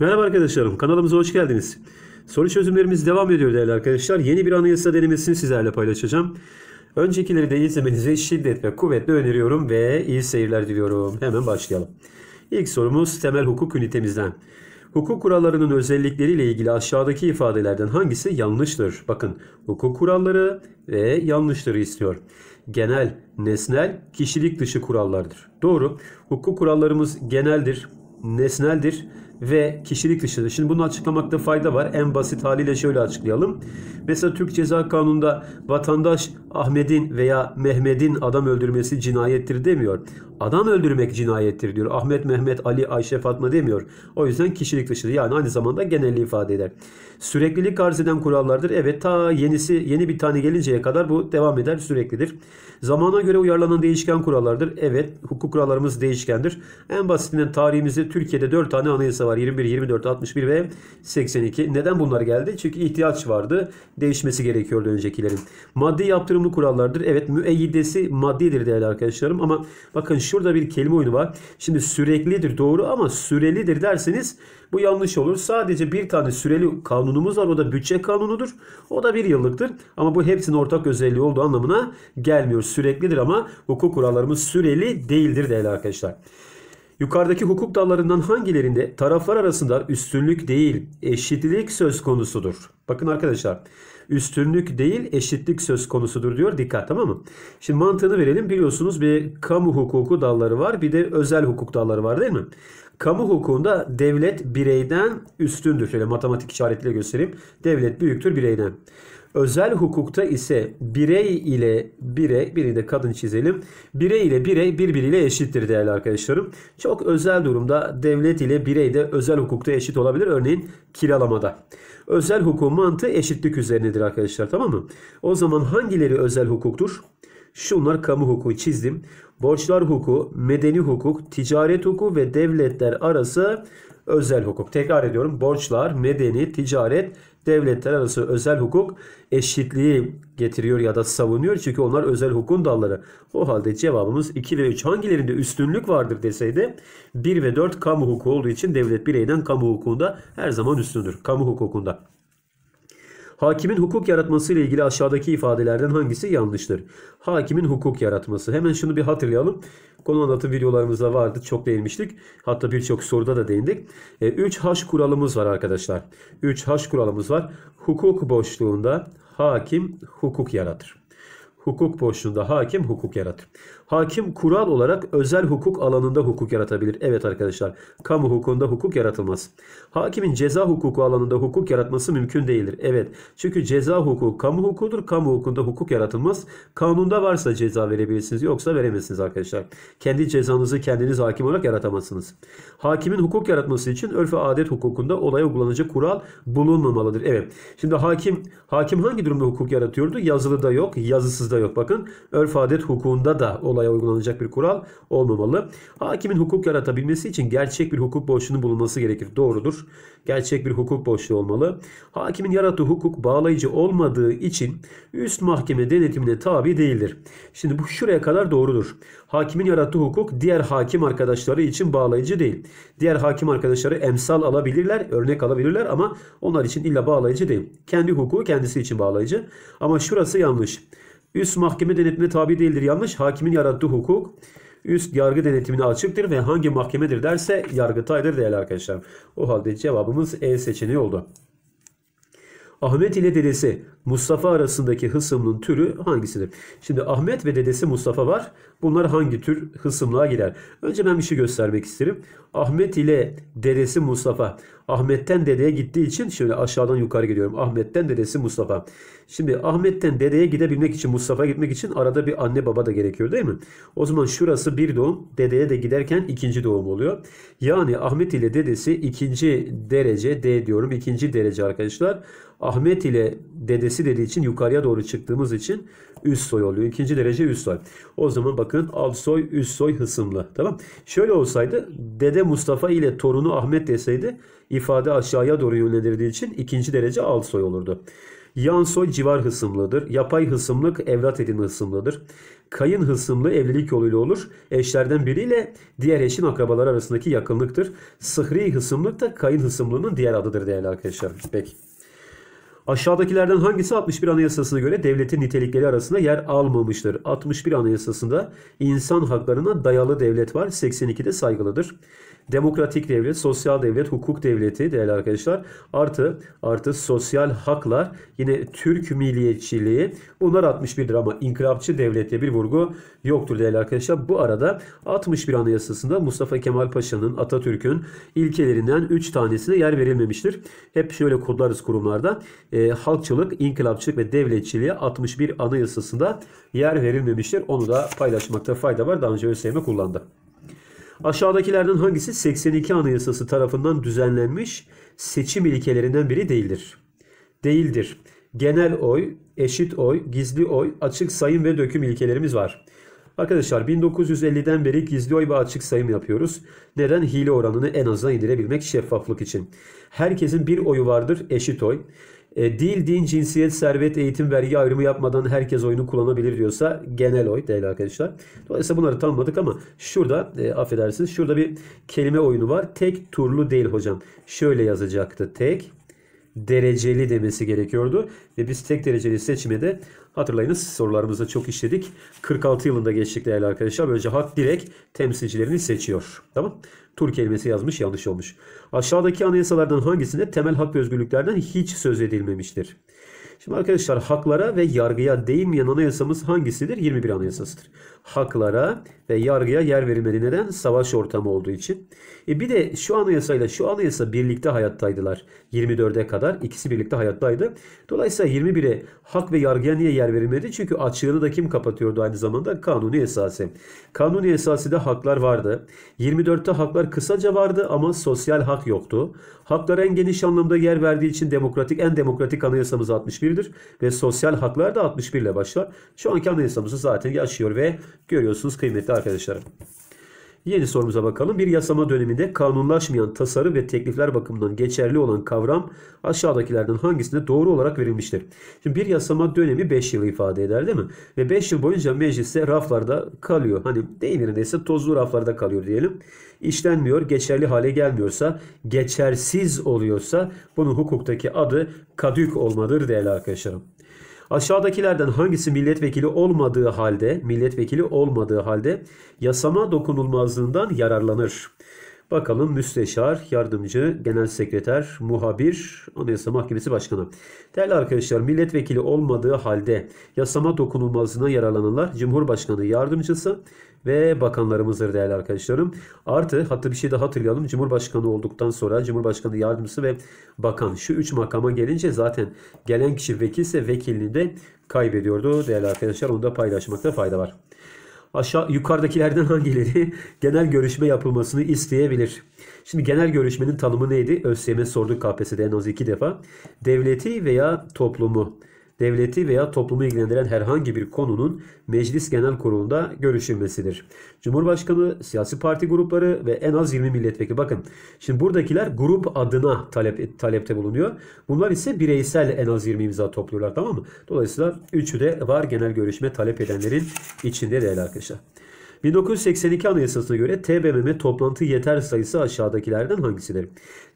Merhaba arkadaşlarım, kanalımıza hoş geldiniz. Soru çözümlerimiz devam ediyor değerli arkadaşlar. Yeni bir anayasa denemesini sizlerle paylaşacağım. Öncekileri de izlemenizi ve kuvvetle öneriyorum ve iyi seyirler diliyorum. Hemen başlayalım. İlk sorumuz temel hukuk ünitemizden. Hukuk kurallarının özellikleriyle ilgili aşağıdaki ifadelerden hangisi yanlıştır? Bakın hukuk kuralları ve yanlışları istiyor. Genel, nesnel, kişilik dışı kurallardır. Doğru. Hukuk kurallarımız geneldir, nesneldir ve kişilik dışıdır. Şimdi bunu açıklamakta fayda var. En basit haliyle şöyle açıklayalım. Mesela Türk Ceza Kanunu'nda vatandaş Ahmet'in veya Mehmet'in adam öldürmesi cinayettir demiyor. Adam öldürmek cinayettir diyor. Ahmet, Mehmet, Ali, Ayşe, Fatma demiyor. O yüzden kişilik dışıdır. Yani aynı zamanda genelliği ifade eder. Süreklilik arz eden kurallardır. Evet ta yenisi yeni bir tane gelinceye kadar bu devam eder süreklidir. Zamana göre uyarlanan değişken kurallardır. Evet hukuk kurallarımız değişkendir. En basitinden tarihimizde Türkiye'de 4 tane anayasa var. 21, 24, 61 ve 82. Neden bunlar geldi? Çünkü ihtiyaç vardı. Değişmesi gerekiyordu öncekilerin. Maddi yaptırımlı kurallardır. Evet müeyyidesi maddidir değerli arkadaşlarım. Ama bakın şurada bir kelime oyunu var. Şimdi süreklidir doğru ama sürelidir derseniz bu yanlış olur. Sadece bir tane süreli kanunumuz var. O da bütçe kanunudur. O da bir yıllıktır. Ama bu hepsinin ortak özelliği olduğu anlamına gelmiyor. Süreklidir ama hukuk kurallarımız süreli değildir değerli arkadaşlar. Yukarıdaki hukuk dallarından hangilerinde taraflar arasında üstünlük değil, eşitlik söz konusudur? Bakın arkadaşlar, üstünlük değil, eşitlik söz konusudur diyor. Dikkat tamam mı? Şimdi mantığını verelim. Biliyorsunuz bir kamu hukuku dalları var, bir de özel hukuk dalları var değil mi? Kamu hukukunda devlet bireyden üstündür. Şöyle matematik işaretiyle göstereyim. Devlet büyüktür bireyden. Özel hukukta ise birey ile birey, biri de kadın çizelim. Birey ile birey birbiriyle eşittir değerli arkadaşlarım. Çok özel durumda devlet ile birey de özel hukukta eşit olabilir. Örneğin kiralamada. Özel hukuk mantığı eşitlik üzerinedir arkadaşlar tamam mı? O zaman hangileri özel hukuktur? Şunlar kamu hukuku çizdim. Borçlar hukuku, medeni hukuk, ticaret hukuku ve devletler arası özel hukuk. Tekrar ediyorum borçlar, medeni, ticaret, devletler arası özel hukuk eşitliği getiriyor ya da savunuyor. Çünkü onlar özel hukukun dalları. O halde cevabımız 2 ve 3 hangilerinde üstünlük vardır deseydi 1 ve 4 kamu hukuku olduğu için devlet bireyden kamu hukukunda her zaman üstündür. Kamu hukukunda. Hakimin hukuk yaratması ile ilgili aşağıdaki ifadelerden hangisi yanlıştır? Hakimin hukuk yaratması. Hemen şunu bir hatırlayalım. Konu anlatım videolarımızda vardı. Çok değinmiştik. Hatta birçok soruda da değindik. E, 3H kuralımız var arkadaşlar. 3H kuralımız var. Hukuk boşluğunda hakim hukuk yaratır. Hukuk boşluğunda hakim hukuk yaratır. Hakim kural olarak özel hukuk alanında hukuk yaratabilir. Evet arkadaşlar kamu hukukunda hukuk yaratılmaz. Hakimin ceza hukuku alanında hukuk yaratması mümkün değildir. Evet çünkü ceza hukuku kamu hukukudur. Kamu hukukunda hukuk yaratılmaz. Kanunda varsa ceza verebilirsiniz yoksa veremezsiniz arkadaşlar. Kendi cezanızı kendiniz hakim olarak yaratamazsınız. Hakimin hukuk yaratması için örf ve adet hukukunda olaya uygulanıcı kural bulunmamalıdır. Evet şimdi hakim hakim hangi durumda hukuk yaratıyordu? Yazılı da yok yazısız da da yok. Bakın örf adet hukukunda da olaya uygulanacak bir kural olmamalı. Hakimin hukuk yaratabilmesi için gerçek bir hukuk boşluğunun bulunması gerekir. Doğrudur. Gerçek bir hukuk boşluğu olmalı. Hakimin yarattığı hukuk bağlayıcı olmadığı için üst mahkeme denetimine tabi değildir. Şimdi bu şuraya kadar doğrudur. Hakimin yarattığı hukuk diğer hakim arkadaşları için bağlayıcı değil. Diğer hakim arkadaşları emsal alabilirler, örnek alabilirler ama onlar için illa bağlayıcı değil. Kendi hukuku kendisi için bağlayıcı. Ama şurası yanlış. Üst mahkeme denetimine tabi değildir. Yanlış. Hakimin yarattığı hukuk üst yargı denetimine açıktır ve hangi mahkemedir derse yargıtaydır değerli arkadaşlar. O halde cevabımız E seçeneği oldu. Ahmet ile dedesi Mustafa arasındaki hısımlığın türü hangisidir? Şimdi Ahmet ve dedesi Mustafa var. Bunlar hangi tür hısımlığa girer? Önce ben bir şey göstermek isterim. Ahmet ile dedesi Mustafa. Ahmet'ten dedeye gittiği için şimdi aşağıdan yukarı gidiyorum. Ahmet'ten dedesi Mustafa. Şimdi Ahmet'ten dedeye gidebilmek için Mustafa gitmek için arada bir anne baba da gerekiyor değil mi? O zaman şurası bir doğum dedeye de giderken ikinci doğum oluyor. Yani Ahmet ile dedesi ikinci derece D diyorum ikinci derece arkadaşlar. Ahmet ile dedesi eksi dediği için yukarıya doğru çıktığımız için üst soy oluyor. İkinci derece üst soy. O zaman bakın alt soy üst soy hısımlı. Tamam. Şöyle olsaydı dede Mustafa ile torunu Ahmet deseydi ifade aşağıya doğru yönlendirdiği için ikinci derece alt soy olurdu. Yan soy civar hısımlıdır. Yapay hısımlık evlat edinme hısımlıdır. Kayın hısımlı evlilik yoluyla olur. Eşlerden biriyle diğer eşin akrabaları arasındaki yakınlıktır. Sıhri hısımlık da kayın hısımlığının diğer adıdır değerli arkadaşlar. Peki. Aşağıdakilerden hangisi 61 Anayasası'na göre devletin nitelikleri arasında yer almamıştır? 61 Anayasası'nda insan haklarına dayalı devlet var. 82'de saygılıdır. Demokratik devlet, sosyal devlet, hukuk devleti değerli arkadaşlar. Artı artı sosyal haklar yine Türk milliyetçiliği bunlar 61'dir ama inkılapçı devlet bir vurgu yoktur değerli arkadaşlar. Bu arada 61 anayasasında Mustafa Kemal Paşa'nın Atatürk'ün ilkelerinden 3 tanesine yer verilmemiştir. Hep şöyle kodlarız kurumlarda. E, halkçılık, inkılapçılık ve devletçiliğe 61 anayasasında yer verilmemiştir. Onu da paylaşmakta fayda var. Daha önce ÖSYM kullandı. Aşağıdakilerden hangisi 82 Anayasası tarafından düzenlenmiş seçim ilkelerinden biri değildir? Değildir. Genel oy, eşit oy, gizli oy, açık sayım ve döküm ilkelerimiz var. Arkadaşlar 1950'den beri gizli oy ve açık sayım yapıyoruz. Neden? Hile oranını en aza indirebilmek şeffaflık için. Herkesin bir oyu vardır eşit oy. E, dil, din, cinsiyet, servet, eğitim, vergi ayrımı yapmadan herkes oyunu kullanabilir diyorsa genel oy değerli arkadaşlar. Dolayısıyla bunları tanımladık ama şurada e, affedersiniz şurada bir kelime oyunu var. Tek turlu değil hocam. Şöyle yazacaktı tek dereceli demesi gerekiyordu. Ve biz tek dereceli seçime de Hatırlayınız sorularımızda çok işledik. 46 yılında geçtik değerli arkadaşlar. Böylece hak direkt temsilcilerini seçiyor. Tamam. Tur kelimesi yazmış yanlış olmuş. Aşağıdaki anayasalardan hangisinde temel hak ve özgürlüklerden hiç söz edilmemiştir? Şimdi arkadaşlar haklara ve yargıya değinmeyen anayasamız hangisidir? 21 anayasasıdır. Haklara ve yargıya yer verilmedi. Neden? Savaş ortamı olduğu için. E bir de şu anayasayla şu anayasa birlikte hayattaydılar. 24'e kadar ikisi birlikte hayattaydı. Dolayısıyla 21'e hak ve yargıya niye yer verilmedi? Çünkü açığını da kim kapatıyordu aynı zamanda? Kanuni esası. Kanuni esası da haklar vardı. 24'te haklar kısaca vardı ama sosyal hak yoktu. Haklar en geniş anlamda yer verdiği için demokratik en demokratik anayasamız 61 61'dir ve sosyal haklar da 61 ile başlar. Şu anki anayasamızı zaten yaşıyor ve görüyorsunuz kıymetli arkadaşlarım. Yeni sorumuza bakalım. Bir yasama döneminde kanunlaşmayan tasarı ve teklifler bakımından geçerli olan kavram aşağıdakilerden hangisinde doğru olarak verilmiştir? Şimdi bir yasama dönemi 5 yıl ifade eder değil mi? Ve 5 yıl boyunca mecliste raflarda kalıyor. Hani deyim yerindeyse tozlu raflarda kalıyor diyelim. İşlenmiyor, geçerli hale gelmiyorsa, geçersiz oluyorsa bunun hukuktaki adı kadük olmadır değerli arkadaşlarım. Aşağıdakilerden hangisi milletvekili olmadığı halde, milletvekili olmadığı halde yasama dokunulmazlığından yararlanır? Bakalım müsteşar, yardımcı, genel sekreter, muhabir, anayasa mahkemesi başkanı. Değerli arkadaşlar milletvekili olmadığı halde yasama dokunulmazlığına yararlananlar Cumhurbaşkanı yardımcısı ve bakanlarımızdır değerli arkadaşlarım. Artı hatta bir şey daha hatırlayalım. Cumhurbaşkanı olduktan sonra Cumhurbaşkanı yardımcısı ve bakan şu üç makama gelince zaten gelen kişi vekilse vekilini de kaybediyordu. Değerli arkadaşlar onu da paylaşmakta fayda var aşağı yukarıdakilerden hangileri genel görüşme yapılmasını isteyebilir? Şimdi genel görüşmenin tanımı neydi? ÖSYM sordu KPSS'de en az iki defa. Devleti veya toplumu devleti veya toplumu ilgilendiren herhangi bir konunun meclis genel kurulunda görüşülmesidir. Cumhurbaşkanı, siyasi parti grupları ve en az 20 milletvekili. Bakın şimdi buradakiler grup adına talep talepte bulunuyor. Bunlar ise bireysel en az 20 imza topluyorlar tamam mı? Dolayısıyla üçü de var genel görüşme talep edenlerin içinde değerli arkadaşlar. 1982 Anayasası'na göre TBMM toplantı yeter sayısı aşağıdakilerden hangisidir?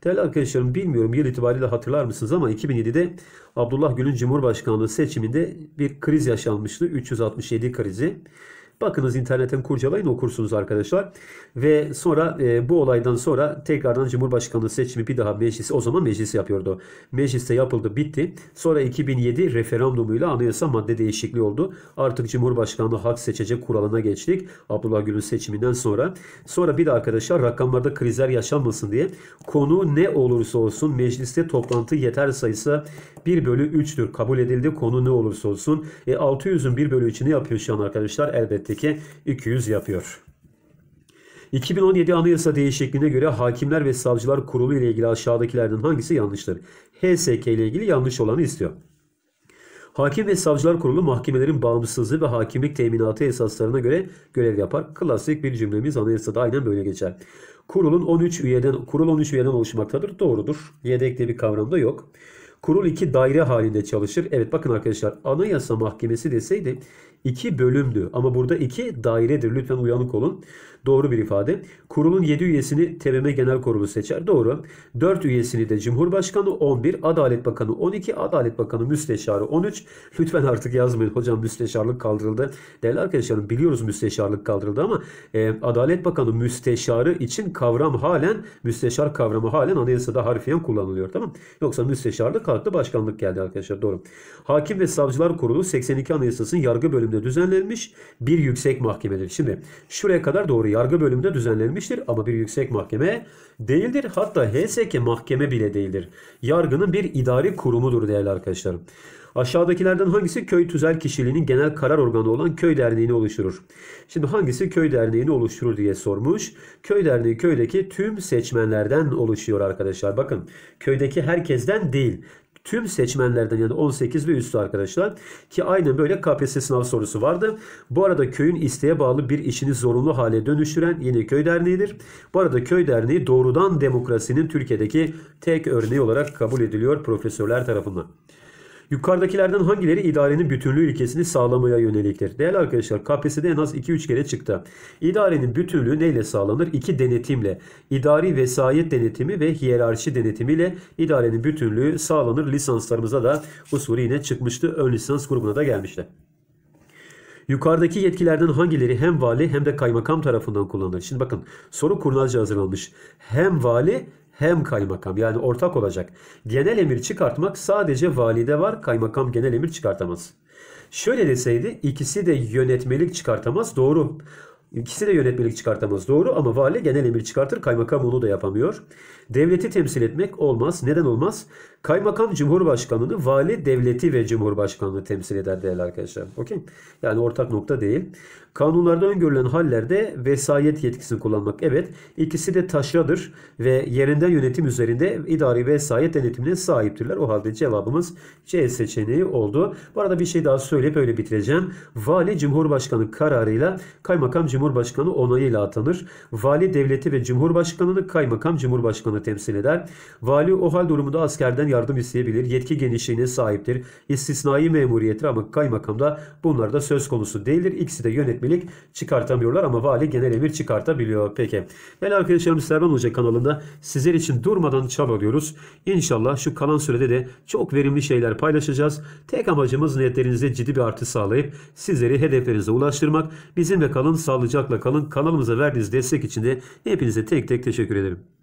Değerli arkadaşlarım bilmiyorum yıl itibariyle hatırlar mısınız ama 2007'de Abdullah Gül'ün Cumhurbaşkanlığı seçiminde bir kriz yaşanmıştı. 367 krizi. Bakınız internetten kurcalayın okursunuz arkadaşlar. Ve sonra e, bu olaydan sonra tekrardan Cumhurbaşkanlığı seçimi bir daha meclis o zaman meclis yapıyordu. Mecliste yapıldı bitti. Sonra 2007 referandumuyla anayasa madde değişikliği oldu. Artık Cumhurbaşkanlığı hak seçecek kuralına geçtik. Abdullah Gül'ün seçiminden sonra. Sonra bir de arkadaşlar rakamlarda krizler yaşanmasın diye konu ne olursa olsun mecliste toplantı yeter sayısı 1 bölü 3'tür. Kabul edildi konu ne olursa olsun. E, 600'ün 1 bölü 3'ünü yapıyor şu an arkadaşlar elbette elbette 200 yapıyor. 2017 Anayasa değişikliğine göre Hakimler ve Savcılar Kurulu ile ilgili aşağıdakilerden hangisi yanlıştır? HSK ile ilgili yanlış olanı istiyor. Hakim ve Savcılar Kurulu mahkemelerin bağımsızlığı ve hakimlik teminatı esaslarına göre görev yapar. Klasik bir cümlemiz anayasada aynen böyle geçer. Kurulun 13 üyeden kurul 13 üyeden oluşmaktadır. Doğrudur. Yedekli bir kavram da yok. Kurul 2 daire halinde çalışır. Evet bakın arkadaşlar Anayasa Mahkemesi deseydi 2 bölümdü. Ama burada 2 dairedir. Lütfen uyanık olun. Doğru bir ifade. Kurulun 7 üyesini TBMM Genel Kurulu seçer. Doğru. 4 üyesini de Cumhurbaşkanı 11, Adalet Bakanı 12, Adalet Bakanı Müsteşarı 13. Lütfen artık yazmayın hocam müsteşarlık kaldırıldı. Değerli arkadaşlarım biliyoruz müsteşarlık kaldırıldı ama e, Adalet Bakanı müsteşarı için kavram halen müsteşar kavramı halen anayasada harfiyen kullanılıyor tamam Yoksa müsteşarlık kalktı başkanlık geldi arkadaşlar doğru. Hakim ve Savcılar Kurulu 82 Anayasası'nın yargı bölümünde düzenlenmiş bir yüksek mahkemedir. Şimdi şuraya kadar doğru yargı bölümünde düzenlenmiştir ama bir yüksek mahkeme değildir. Hatta HSK mahkeme bile değildir. Yargının bir idari kurumudur değerli arkadaşlar. Aşağıdakilerden hangisi köy tüzel kişiliğinin genel karar organı olan köy derneğini oluşturur? Şimdi hangisi köy derneğini oluşturur diye sormuş. Köy derneği köydeki tüm seçmenlerden oluşuyor arkadaşlar. Bakın köydeki herkesten değil tüm seçmenlerden yani 18 ve üstü arkadaşlar. Ki aynen böyle KPSS sınav sorusu vardı. Bu arada köyün isteğe bağlı bir işini zorunlu hale dönüştüren yine köy derneğidir. Bu arada köy derneği doğrudan demokrasinin Türkiye'deki tek örneği olarak kabul ediliyor profesörler tarafından. Yukarıdakilerden hangileri idarenin bütünlüğü ilkesini sağlamaya yöneliktir? Değerli arkadaşlar KPSS'de en az 2-3 kere çıktı. İdarenin bütünlüğü neyle sağlanır? İki denetimle. İdari vesayet denetimi ve hiyerarşi denetimiyle idarenin bütünlüğü sağlanır. Lisanslarımıza da bu soru yine çıkmıştı. Ön lisans grubuna da gelmişti. Yukarıdaki yetkilerden hangileri hem vali hem de kaymakam tarafından kullanılır? Şimdi bakın soru kurnazca hazırlanmış. Hem vali hem kaymakam yani ortak olacak. Genel emir çıkartmak sadece valide var kaymakam genel emir çıkartamaz. Şöyle deseydi ikisi de yönetmelik çıkartamaz doğru. İkisi de yönetmelik çıkartamaz doğru ama vali genel emir çıkartır kaymakam onu da yapamıyor. Devleti temsil etmek olmaz. Neden olmaz? Kaymakam Cumhurbaşkanı'nı vali devleti ve Cumhurbaşkanını temsil eder değerli arkadaşlar. Okey. Yani ortak nokta değil. Kanunlarda öngörülen hallerde vesayet yetkisini kullanmak. Evet. ikisi de taşradır ve yerinden yönetim üzerinde idari vesayet denetimine sahiptirler. O halde cevabımız C seçeneği oldu. Bu arada bir şey daha söyleyip öyle bitireceğim. Vali Cumhurbaşkanı kararıyla kaymakam Cumhurbaşkanı onayıyla atanır. Vali devleti ve Cumhurbaşkanı'nı kaymakam Cumhurbaşkanı Bakanlığı'nı temsil eder. Vali o hal durumunda askerden yardım isteyebilir. Yetki genişliğine sahiptir. İstisnai memuriyettir ama kaymakamda bunlar da söz konusu değildir. İkisi de yönetmelik çıkartamıyorlar ama vali genel emir çıkartabiliyor. Peki. Yani arkadaşlarım Serban Hoca kanalında sizler için durmadan çabalıyoruz. İnşallah şu kalan sürede de çok verimli şeyler paylaşacağız. Tek amacımız niyetlerinizde ciddi bir artı sağlayıp sizleri hedeflerinize ulaştırmak. Bizim ve kalın, sağlıcakla kalın. Kanalımıza verdiğiniz destek için de hepinize tek tek teşekkür ederim.